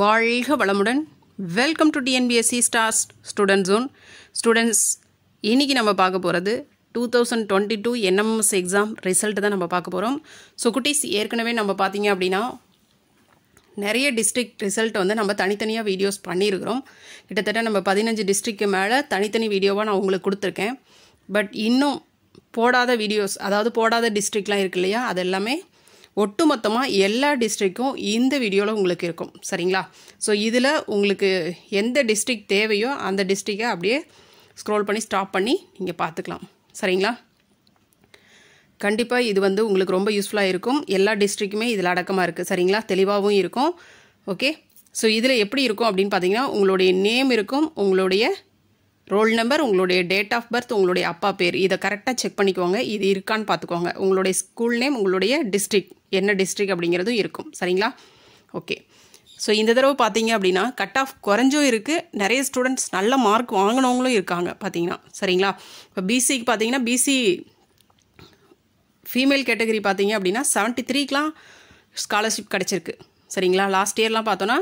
வாழ்க வளமுடன் welcome to TNPSC stars student zone students இன்றைக்கி நம்ம பார்க்க போகிறது two thousand twenty two NMS exam result தான் நம்ம பார்க்க போகிறோம் ஸோ குட்டீஸ் ஏற்கனவே நம்ம பார்த்தீங்க அப்படின்னா நிறைய டிஸ்ட்ரிக்ட் ரிசல்ட் வந்து நம்ம தனித்தனியாக வீடியோஸ் பண்ணியிருக்கிறோம் கிட்டத்தட்ட நம்ம பதினஞ்சு டிஸ்ட்ரிக்கு மேலே தனித்தனி வீடியோவாக நான் உங்களுக்கு கொடுத்துருக்கேன் பட் இன்னும் போடாத வீடியோஸ் அதாவது போடாத டிஸ்ட்ரிக்ட்லாம் இருக்கு இல்லையா அது எல்லாமே ஒட்டுமொத்தமாக எல்லா டிஸ்ட்ரிக்கும் இந்த வீடியோவில் உங்களுக்கு இருக்கும் சரிங்களா ஸோ இதில் உங்களுக்கு எந்த டிஸ்ட்ரிக் தேவையோ அந்த டிஸ்ட்ரிக்கை அப்படியே ஸ்க்ரோல் பண்ணி ஸ்டாப் பண்ணி நீங்கள் பார்த்துக்கலாம் சரிங்களா கண்டிப்பாக இது வந்து உங்களுக்கு ரொம்ப யூஸ்ஃபுல்லாக இருக்கும் எல்லா டிஸ்ட்ரிக்குமே இதில் அடக்கமாக இருக்குது சரிங்களா தெளிவாகவும் இருக்கும் ஓகே ஸோ இதில் எப்படி இருக்கும் அப்படின்னு பார்த்தீங்கன்னா உங்களுடைய நேம் இருக்கும் உங்களுடைய ரோல் நம்பர் உங்களுடைய டேட் ஆஃப் பர்த் உங்களுடைய அப்பா பேர் இதை கரெக்டாக செக் பண்ணிக்கோங்க இது இருக்கான்னு பார்த்துக்கோங்க உங்களுடைய ஸ்கூல் நேம் உங்களுடைய டிஸ்ட்ரிக் என்ன டிஸ்ட்ரிக் அப்படிங்கிறதும் இருக்கும் சரிங்களா ஓகே ஸோ இந்த தடவை பார்த்தீங்க அப்படின்னா கட் ஆஃப் குறைஞ்சும் இருக்குது நிறைய ஸ்டூடெண்ட்ஸ் நல்ல மார்க் வாங்கினவங்களும் இருக்காங்க பார்த்தீங்கன்னா சரிங்களா இப்போ பிசிக்கு பார்த்தீங்கன்னா பிசி ஃபீமேல் கேட்டகரி பார்த்தீங்க அப்படின்னா செவன்ட்டி த்ரீக்கெலாம் ஸ்காலர்ஷிப் கிடச்சிருக்கு சரிங்களா லாஸ்ட் இயர்லாம் பார்த்தோன்னா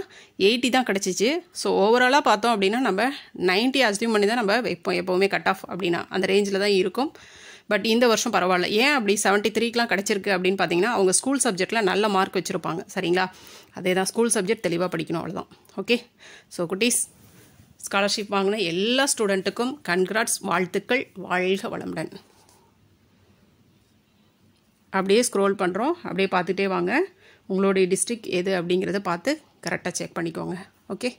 எயிட்டி தான் கிடச்சிச்சு ஸோ ஓவராலாக பார்த்தோம் அப்படின்னா நம்ம நைன்ட்டி அஸ்யூம் பண்ணி தான் நம்ம வைப்போம் எப்போவுமே கட் ஆஃப் அப்படின்னா அந்த ரேஞ்சில் தான் இருக்கும் பட் இந்த வருஷம் பரவாயில்ல ஏன் அப்படி செவன்ட்டி த்ரீக்கெலாம் கிடச்சிருக்கு அப்படின்னு பார்த்தீங்கன்னா அவங்க ஸ்கூல் சப்ஜெக்டில் நல்ல மார்க் வச்சுருப்பாங்க சரிங்களா அதே தான் ஸ்கூல் சப்ஜெக்ட் தெளிவாக படிக்கணும் அவ்வளோதான் ஓகே ஸோ குட்டீஸ் ஸ்காலர்ஷிப் வாங்கின எல்லா ஸ்டூடெண்ட்டுக்கும் கன்கிராட்ஸ் வாழ்த்துக்கள் வாழ்க வளமுடன் அப்படியே ஸ்க்ரோல் பண்ணுறோம் அப்படியே பார்த்துட்டே வாங்க உங்களுடைய டிஸ்ட்ரிக் எது அப்படிங்கிறத பார்த்து கரெக்டாக செக் பண்ணிக்கோங்க ஓகே